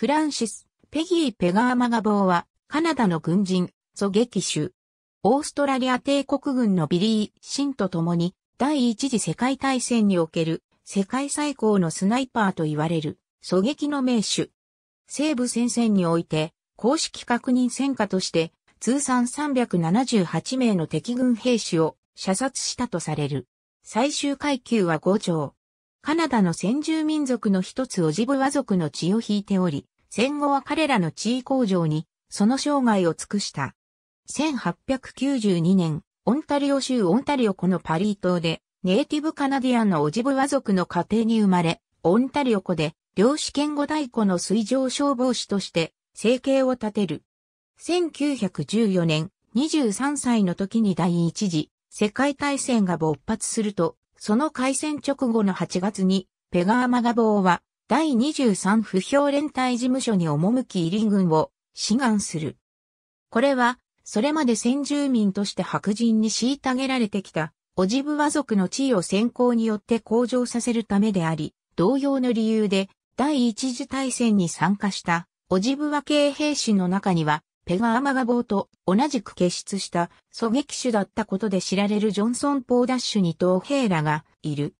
フランシス、ペギー・ペガーマガボーは、カナダの軍人、狙撃手。オーストラリア帝国軍のビリー・シンと共に、第一次世界大戦における、世界最高のスナイパーと言われる、狙撃の名手。西部戦線において、公式確認戦果として、通算378名の敵軍兵士を射殺したとされる。最終階級は5条。カナダの先住民族の一つオジブワ族の血を引いており、戦後は彼らの地位向上に、その生涯を尽くした。1892年、オンタリオ州オンタリオ湖のパリー島で、ネイティブカナディアンのオジブワ族の家庭に生まれ、オンタリオ湖で、漁師兼五大鼓の水上消防士として、生計を立てる。1914年、23歳の時に第一次世界大戦が勃発すると、その開戦直後の8月に、ペガーマガボーは第23不評連帯事務所に赴き入り軍を志願する。これは、それまで先住民として白人に虐げられてきた、オジブワ族の地位を先行によって向上させるためであり、同様の理由で、第一次大戦に参加した、オジブワ系兵士の中には、ペガアマガボーと同じく結出した狙撃手だったことで知られるジョンソン・ポーダッシュに同兵らがいる。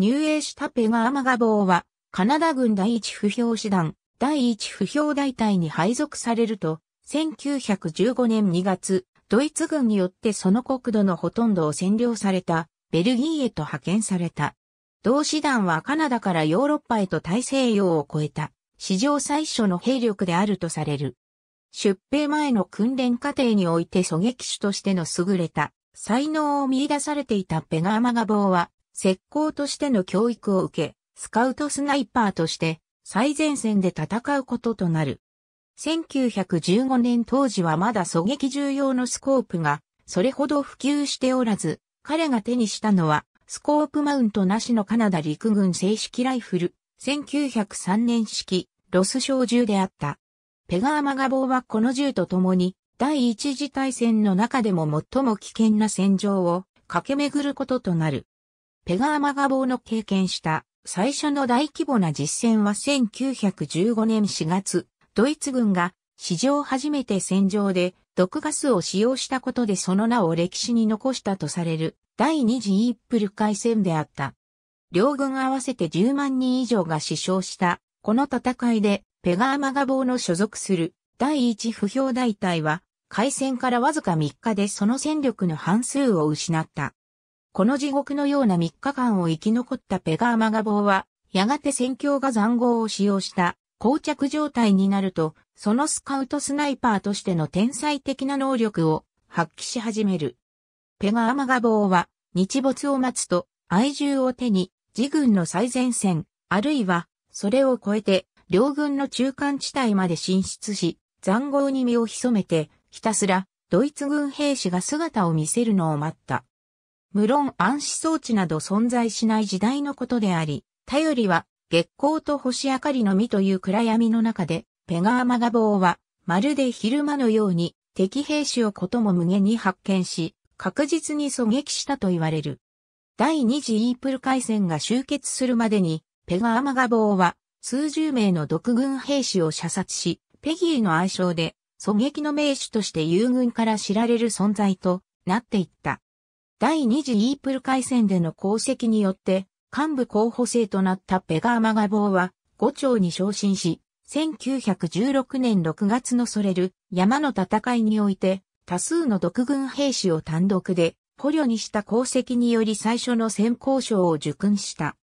入営したペガアマガボーはカナダ軍第一不評師団、第一不評大隊に配属されると、1915年2月、ドイツ軍によってその国土のほとんどを占領された、ベルギーへと派遣された。同師団はカナダからヨーロッパへと大西洋を越えた、史上最初の兵力であるとされる。出兵前の訓練過程において狙撃手としての優れた才能を見出されていたペガーマガボーは、石膏としての教育を受け、スカウトスナイパーとして最前線で戦うこととなる。1915年当時はまだ狙撃重要のスコープがそれほど普及しておらず、彼が手にしたのはスコープマウントなしのカナダ陸軍正式ライフル、1903年式ロス小銃であった。ペガーマガボーはこの銃と共に第一次大戦の中でも最も危険な戦場を駆け巡ることとなる。ペガーマガボーの経験した最初の大規模な実戦は1915年4月、ドイツ軍が史上初めて戦場で毒ガスを使用したことでその名を歴史に残したとされる第二次イープル海戦であった。両軍合わせて10万人以上が死傷した。この戦いでペガーマガボの所属する第一不評大隊は海戦からわずか3日でその戦力の半数を失った。この地獄のような3日間を生き残ったペガーマガボーは、やがて戦況が残酷を使用した膠着状態になると、そのスカウトスナイパーとしての天才的な能力を発揮し始める。ペガーマガボーは、日没を待つと、愛獣を手に、自軍の最前線、あるいは、それを超えて、両軍の中間地帯まで進出し、残酷に身を潜めて、ひたすら、ドイツ軍兵士が姿を見せるのを待った。無論暗視装置など存在しない時代のことであり、頼りは月光と星明かりのみという暗闇の中で、ペガーマガボは、まるで昼間のように敵兵士をことも無限に発見し、確実に狙撃したと言われる。第二次イープル海戦が終結するまでに、ペガーマガボは、数十名の独軍兵士を射殺し、ペギーの愛称で、狙撃の名手として友軍から知られる存在となっていった。第二次イープル海戦での功績によって、幹部候補生となったペガーマガボーは、五長に昇進し、1916年6月のソレル、山の戦いにおいて、多数の独軍兵士を単独で、捕虜にした功績により最初の戦功賞を受勲した。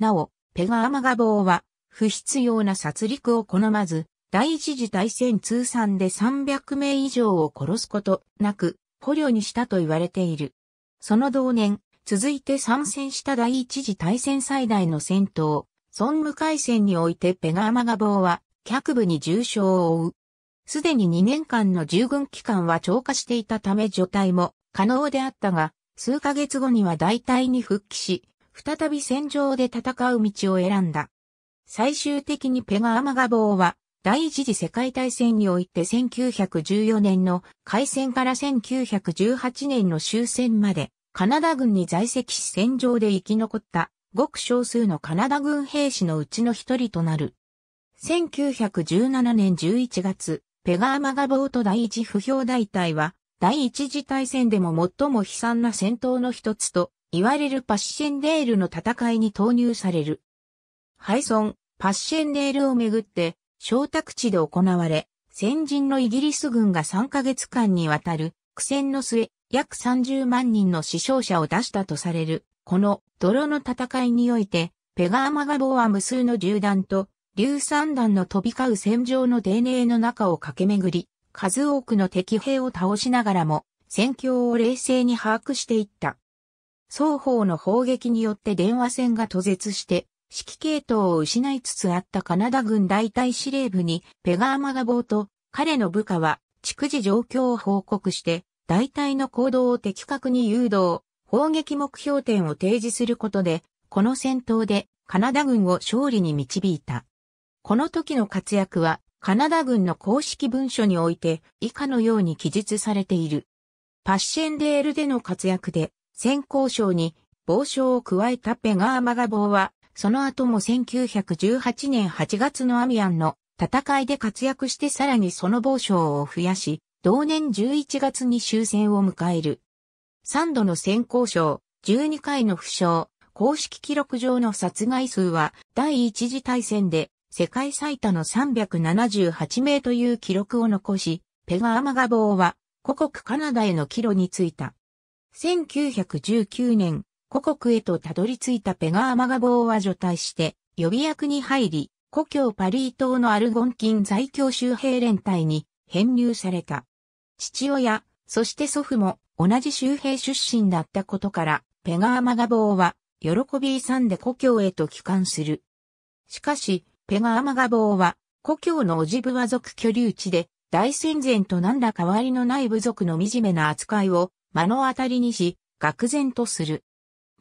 なお、ペガーマガボーは、不必要な殺戮を好まず、第一次大戦通算で300名以上を殺すことなく、捕虜にしたと言われている。その同年、続いて参戦した第一次大戦最大の戦闘、孫武海戦においてペガーマガボーは、脚部に重傷を負う。すでに2年間の従軍期間は超過していたため除隊も可能であったが、数ヶ月後には大隊に復帰し、再び戦場で戦う道を選んだ。最終的にペガーマガボーは第一次世界大戦において1914年の開戦から1918年の終戦まで、カナダ軍に在籍し戦場で生き残ったごく少数のカナダ軍兵士のうちの一人となる。1917年11月、ペガーマガボート第一不評大隊は、第一次大戦でも最も悲惨な戦闘の一つと、いわれるパッシェンデールの戦いに投入される。敗損、パッシェンデールをめぐって、小宅地で行われ、先人のイギリス軍が3ヶ月間にわたる苦戦の末、約30万人の死傷者を出したとされる、この泥の戦いにおいて、ペガーマガボーは無数の銃弾と、硫酸弾の飛び交う戦場の丁寧の中を駆け巡り、数多くの敵兵を倒しながらも、戦況を冷静に把握していった。双方の砲撃によって電話線が途絶して、指揮系統を失いつつあったカナダ軍大隊司令部にペガーマガボーと彼の部下は逐次状況を報告して大隊の行動を的確に誘導、砲撃目標点を提示することで、この戦闘でカナダ軍を勝利に導いた。この時の活躍はカナダ軍の公式文書において以下のように記述されている。パッシェンデールでの活躍で、先行賞に暴傷を加えたペガーマガボーはその後も1918年8月のアミアンの戦いで活躍してさらにその某賞を増やし、同年11月に終戦を迎える。3度の戦交賞、12回の負傷、公式記録上の殺害数は第一次大戦で世界最多の378名という記録を残し、ペガーマガボーは、故国カナダへの帰路についた。1919年、故国へとたどり着いたペガーマガボーは除隊して予備役に入り、故郷パリー島のアルゴンキ在京周兵連隊に編入された。父親、そして祖父も同じ周兵出身だったことから、ペガーマガボーは喜び勇んで故郷へと帰還する。しかし、ペガーマガボーは故郷のオジブワ族居留地で大戦前と何ら変わりのない部族の惨めな扱いを目の当たりにし、愕然とする。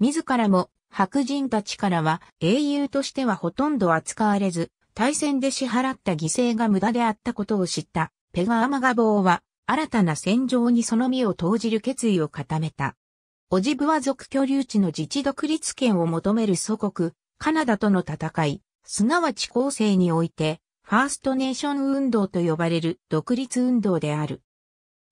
自らも白人たちからは英雄としてはほとんど扱われず、対戦で支払った犠牲が無駄であったことを知ったペガアマガボーは新たな戦場にその身を投じる決意を固めた。オジブワ族居留地の自治独立権を求める祖国、カナダとの戦い、すなわち後世において、ファーストネーション運動と呼ばれる独立運動である。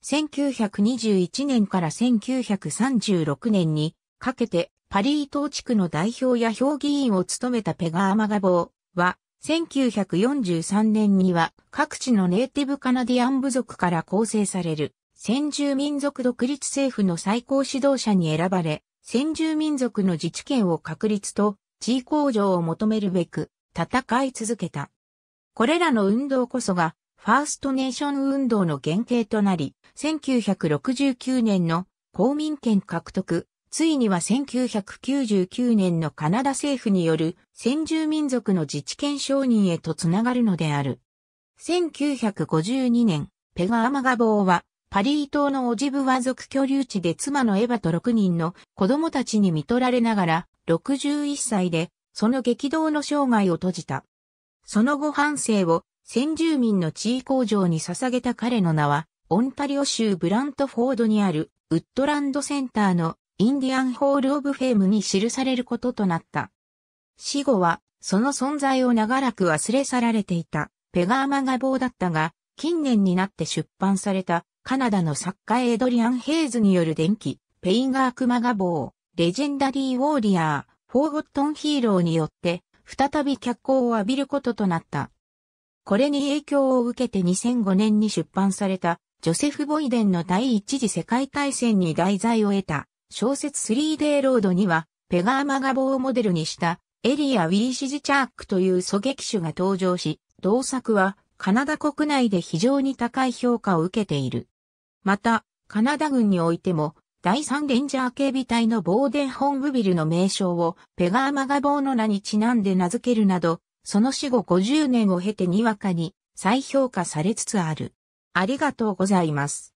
1921年から1936年にかけてパリー島地区の代表や評議員を務めたペガーマガボーは、1943年には各地のネイティブカナディアン部族から構成される先住民族独立政府の最高指導者に選ばれ、先住民族の自治権を確立と地位向上を求めるべく戦い続けた。これらの運動こそがファーストネーション運動の原型となり、1969年の公民権獲得、ついには1999年のカナダ政府による先住民族の自治権承認へとつながるのである。1952年、ペガアマガボーはパリー島のオジブワ族居留地で妻のエヴァと6人の子供たちに見取られながら61歳でその激動の生涯を閉じた。その後半生を先住民の地位向上に捧げた彼の名はオンタリオ州ブラントフォードにあるウッドランドセンターのインディアンホールオブフェームに記されることとなった。死後は、その存在を長らく忘れ去られていた、ペガーマ画棒だったが、近年になって出版された、カナダの作家エイドリアン・ヘイズによる電気、ペインガークマガ棒、レジェンダリー・ウォーリアー、フォーゴットン・ヒーローによって、再び脚光を浴びることとなった。これに影響を受けて2005年に出版された、ジョセフ・ボイデンの第一次世界大戦に題材を得た、小説 3D ロードには、ペガーマガボをモデルにしたエリア・ウィーシジチャークという狙撃手が登場し、同作はカナダ国内で非常に高い評価を受けている。また、カナダ軍においても、第3レンジャー警備隊のボーデン本部ビルの名称をペガーマガボーの名にちなんで名付けるなど、その死後50年を経てにわかに再評価されつつある。ありがとうございます。